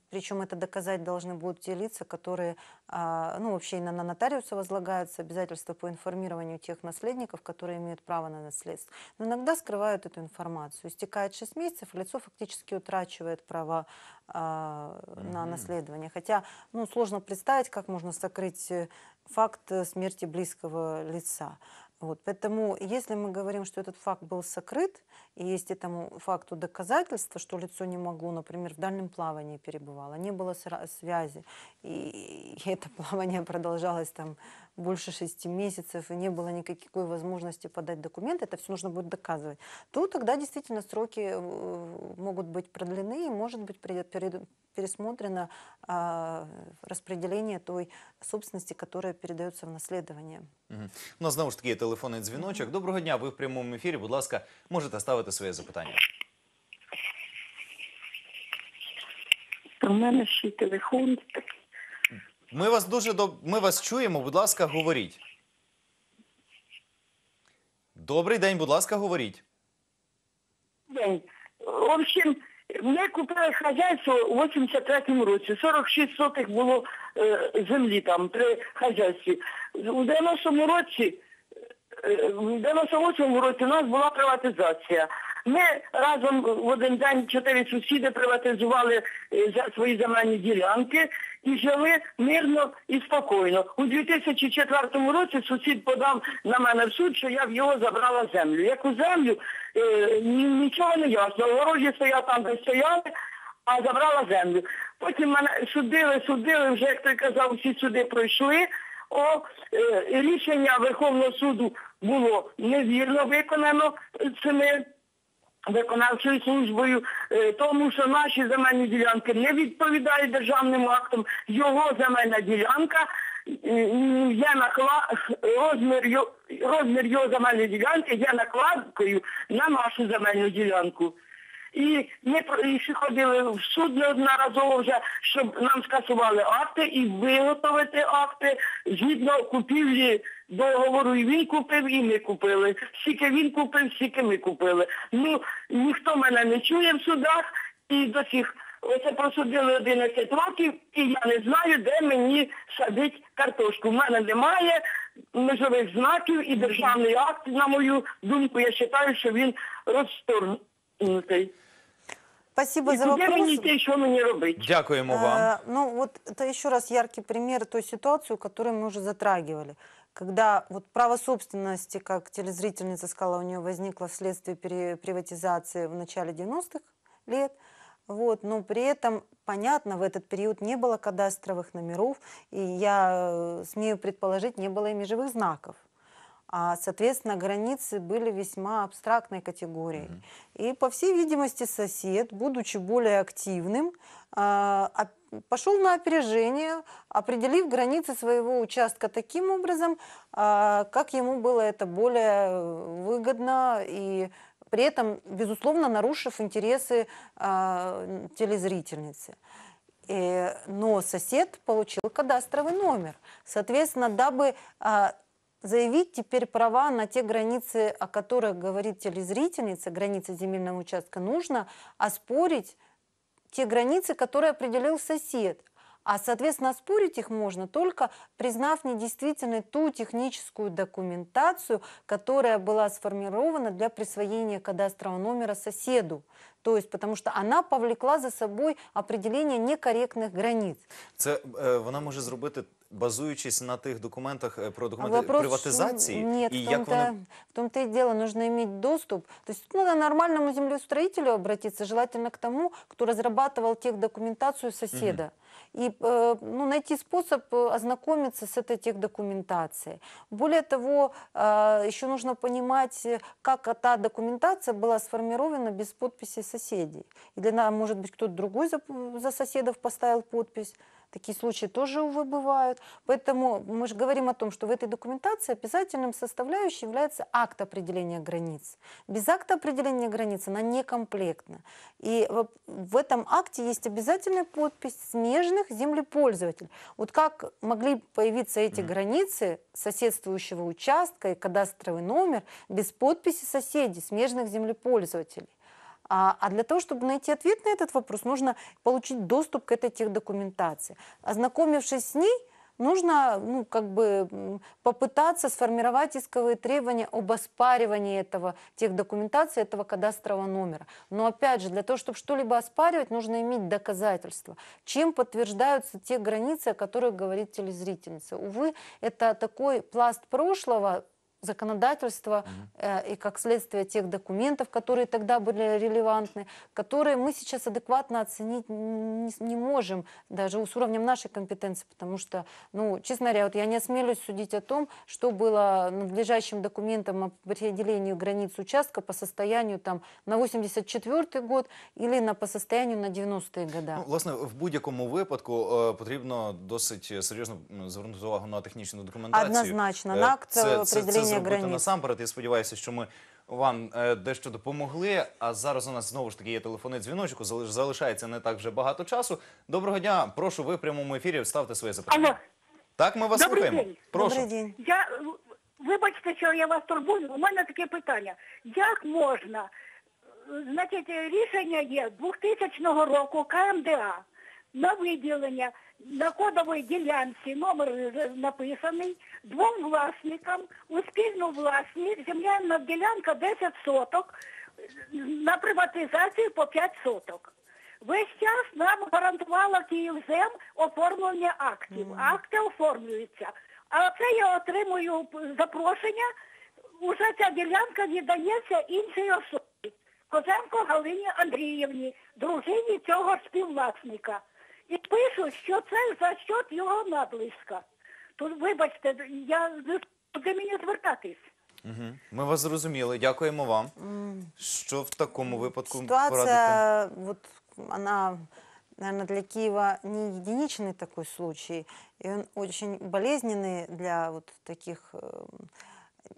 причем это доказать должны будут те лица, которые, а, ну, вообще и на нотариуса возлагаются обязательства по информированию тех наследников, которые имеют право на наследство. Но иногда скрывают скрывают эту информацию. Истекает 6 месяцев, лицо фактически утрачивает право э, а, на наследование. Хотя ну, сложно представить, как можно сокрыть э, факт э, смерти близкого лица. Вот, поэтому, если мы говорим, что этот факт был сокрыт, и есть этому факту доказательства, что лицо не могло, например, в дальнем плавании перебывало, не было связи, и, и это *laughs* плавание продолжалось там больше шести месяцев, и не было никакой возможности подать документы, это все нужно будет доказывать, то тогда действительно сроки э, могут быть продлены, и может быть пересмотрено распределение той собственности, которая передается в наследование. Угу. У нас знову ж таки є дзвіночок. Доброго дня, вы в прямому ефірі. Будь ласка, можете оставить своє запитання. У мене ще телефон ми вас дуже доб... ми вас чуємо. Будь ласка, говоріть. Добрий день, будь ласка, говоріть. День. В общем, ми купили хазяйство у 83-му році. 46 сотих було е, землі там при хазяйстві. У 90-му році, е, в 98-му році у нас була приватизація. Ми разом в один день чотири сусіди приватизували е, за свої земельні ділянки і жили мирно і спокійно. У 2004 році сусід подав на мене в суд, що я в його забрала землю. Яку землю е, нічого не ясно. Огорожі стояв там, де стояли, а забрала землю. Потім мене судили, судили, вже, як той казав, всі суди пройшли. О, е, Рішення Верховного суду було невірно виконано цими виконавчою службою, е, тому що наші земельні ділянки не відповідають державним актам, його земельна ділянка є наклад розмір його, розмір його земельної ділянки є накладкою на нашу земельну ділянку. І ми і ходили в суд неодноразово вже, щоб нам скасували акти і виготовити акти згідно купівлі договору і він купив, і ми купили. Скільки він купив, скільки ми купили. Ну, ніхто мене не чує в судах і до цих. Оце просудили 11 років, і я не знаю, де мені садить картошку. У мене немає межових знаків і державний акт, на мою думку, я вважаю, що він розторгнутий. Спасибо за вопрос. Дякуємо вам. Е, ну вот это еще раз яркий пример той ситуации, которую мы уже затрагивали. когда вот право собственности, как телезрительница сказала, у нее возникло вследствие приватизации в начале 90-х лет, вот, но при этом, понятно, в этот период не было кадастровых номеров, и я э, смею предположить, не было и межевых знаков. А, соответственно, границы были весьма абстрактной категорией. Mm -hmm. И, по всей видимости, сосед, будучи более активным, а, пошел на опережение, определив границы своего участка таким образом, а, как ему было это более э, выгодно и при этом, безусловно, нарушив интересы а, телезрительницы. Э, но сосед получил кадастровый номер. Соответственно, дабы а, заявить теперь права на те границы, о которых говорит телезрительница, границы земельного участка, нужно оспорить те границы, которые определил сосед, а, соответственно, спорить их можно только признав недействительной ту техническую документацию, которая была сформирована для присвоения кадастрового номера соседу. То есть, потому что она повлекла за собой определение некорректных границ. Это е, вона може сделать базуючись на тих документах про документи Вопрос, приватизації? Нет, і в як вона... в том-то и дело, нужно иметь доступ. То есть, ну, надо нормальному землеустроителю обратиться, желательно к тому, кто разрабатывал тех документацию соседа. Угу и э, ну, найти способ э, ознакомиться с этой техдокументацией. Более того, э, еще нужно понимать, как та документация была сформирована без подписи соседей. Или, может быть, кто-то другой за, за соседов поставил подпись. Такие случаи тоже, увы, бывают. Поэтому мы же говорим о том, что в этой документации обязательным составляющей является акт определения границ. Без акта определения границ она некомплектна. И в этом акте есть обязательная подпись смежных землепользователей. Вот как могли появиться эти границы соседствующего участка и кадастровый номер без подписи соседей, смежных землепользователей? А, а для того, чтобы найти ответ на этот вопрос, нужно получить доступ к этой техдокументации. Ознакомившись с ней, нужно ну, как бы попытаться сформировать исковые требования об оспаривании этого техдокументации, этого кадастрового номера. Но опять же, для того, чтобы что-либо оспаривать, нужно иметь доказательства, чем подтверждаются те границы, о которых говорит телезрительница. Увы, это такой пласт прошлого, законодательства э, и как следствие тех документов, которые тогда были релевантны, которые мы сейчас адекватно оценить не, можем, даже с уровнем нашей компетенции, потому что, ну, честно говоря, вот я не осмелюсь судить о том, что было надлежащим документом о определении границ участка по состоянию там на 84 год или на, по состоянию на 90-е года. Ну, власне, в будь-якому випадку е, потрібно досить серйозно звернути увагу на технічну документацію. Однозначно, на акт це, це, це, це зробити насамперед. Я сподіваюся, що ми вам е, дещо допомогли. А зараз у нас знову ж таки є телефонний дзвіночок, залишається не так вже багато часу. Доброго дня, прошу ви в прямому ефірі вставте своє запитання. Алло. Так, ми вас Добрий слухаємо. Прошу. Я вибачте, що я вас турбую. У мене таке питання: як можна? Е, значить, рішення є 2000 року КМДА на виділення на кодовій ділянці номер э, написаний двом власникам у спільну власність земельна ділянка 10 соток на приватизацію по 5 соток. Весь час нам гарантувала Київзем оформлення актів. Акти оформлюються. А це я отримую запрошення, уже ця ділянка віддається іншій особі. Козенко Галині Андріївні, дружині цього співвласника і пишуть, що це за счет його наблизка. Тут, вибачте, я куди мені звертатись. Ми вас зрозуміли. Дякуємо вам. Що в такому випадку порадити? вот она, для Киева не единичный такой случай, и он очень болезненный для таких э,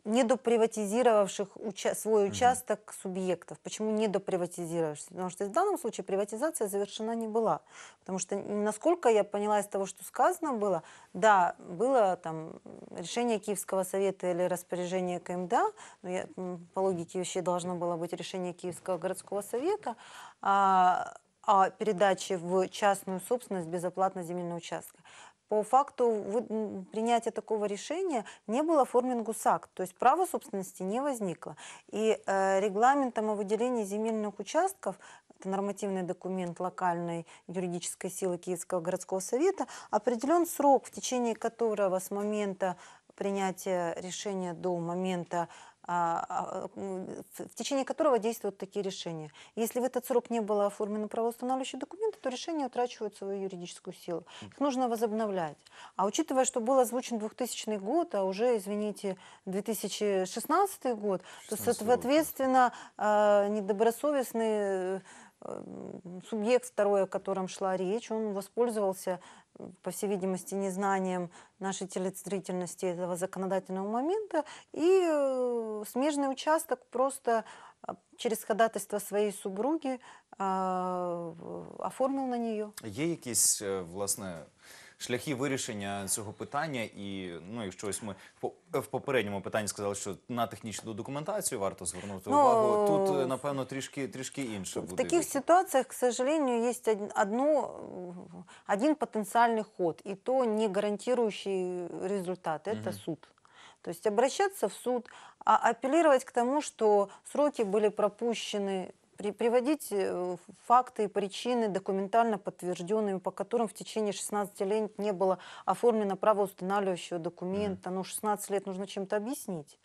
недоприватизировавших уча свой участок mm -hmm. субъектов. Почему недоприватизировавших? Потому что в данном случае приватизация завершена не была. Потому что, насколько я поняла из того, что сказано было, да, было там решение Киевского совета или распоряжение КМДА, но я, по логике вообще должно было быть решение Киевского городского совета, а, о передаче в частную собственность безоплатно земельного участка по факту принятия такого решения не было оформлен гусак, то есть право собственности не возникло. И э, регламентом о выделении земельных участков это нормативный документ локальной юридической силы Киевского городского совета, определен срок, в течение которого с момента принятия решения до момента а, а, а, в течение которого действуют такие решения. Если в этот срок не было оформлено правоустанавливающие документы, то решения утрачивают свою юридическую силу. Их нужно возобновлять. А учитывая, что был озвучен 2000 год, а уже, извините, 2016 год, 16 то, соответственно, недобросовестный э, субъект второй, о котором шла речь, он воспользовался по всей видимости, незнанием нашей телезрительности этого законодательного момента, и э, смежный участок просто э, через ходатайство своей супруги э, оформил на нее. есть Є то власне, шляхи вирішення цього питання. І ну, якщо ось ми в попередньому питанні сказали, що на технічну документацію варто звернути ну, увагу. Тут е, напевно трішки трішки інше буде. В таких ситуаціях, к сожалению, є одно, один потенціальний ход, і то не гарантирующий результат. Это угу. суд. То есть в суд, а к тому, що сроки були пропущені. при, приводить э, факты и причины, документально подтвержденные по которым в течение 16 лет не было оформлено право устанавливающего документа. Mm. Ну, 16 лет нужно чем-то объяснить.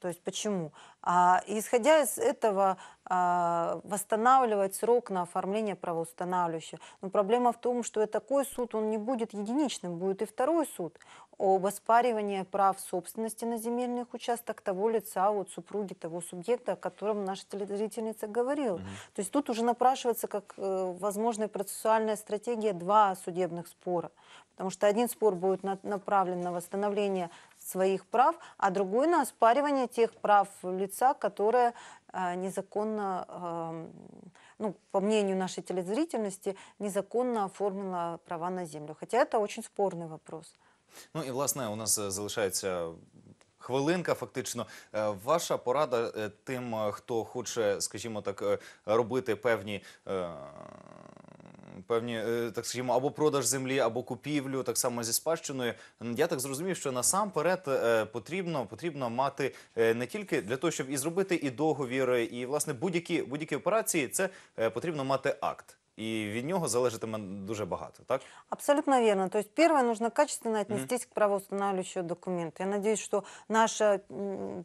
То есть почему? А, исходя из этого, а, восстанавливать срок на оформление правоустанавливающего. Но проблема в том, что и такой суд, он не будет единичным, будет и второй суд об оспаривании прав собственности на земельных участках того лица, вот супруги того субъекта, о котором наша телезрительница говорила. Угу. То есть тут уже напрашивается как э, возможная процессуальная стратегия два судебных спора. Потому что один спор будет на, направлен на восстановление своих прав, а другой на оспаривание тех прав лица, которые э, незаконно, э, ну, по мнению нашей телезрительности, незаконно оформила права на землю. Хотя это очень спорный вопрос. Ну і власне у нас е, залишається. Хвилинка, фактично, е, ваша порада е, тим, хто хоче, скажімо так, робити певні певні, так скажімо, або продаж землі, або купівлю, так само зі спадщиною. Я так зрозумів, що насамперед потрібно потрібно мати не тільки для того, щоб і зробити і договір, і власне будь-які будь-які операції, це потрібно мати акт. И від нього залежатиме дуже багато, так? Абсолютно верно. То есть первое, нужно качественно отнестись mm -hmm. к правоустанавливающему документу. Я надеюсь, что наша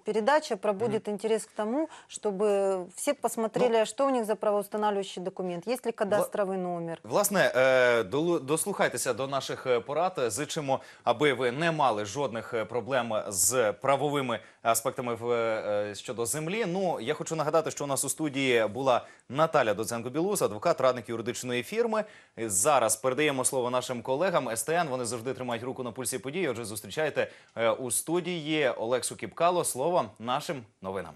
передача пробудет mm -hmm. интерес к тому, чтобы все посмотрели, ну, что у них за правоустанавливающий документ, есть ли кадастровый номер. Власне, е, дослухайтеся до наших е, порад. Зичимо, аби ви не мали жодних е, проблем з правовими аспектами в, е, е, щодо землі. Ну, я хочу нагадати, що у нас у студії була Наталя Доценко-Білус, адвокат, радник юридичного юридичної фірми. Зараз передаємо слово нашим колегам. СТН вони завжди тримають руку на пульсі події. Отже, зустрічайте е, у студії Олексу Кіпкало. Слово нашим новинам.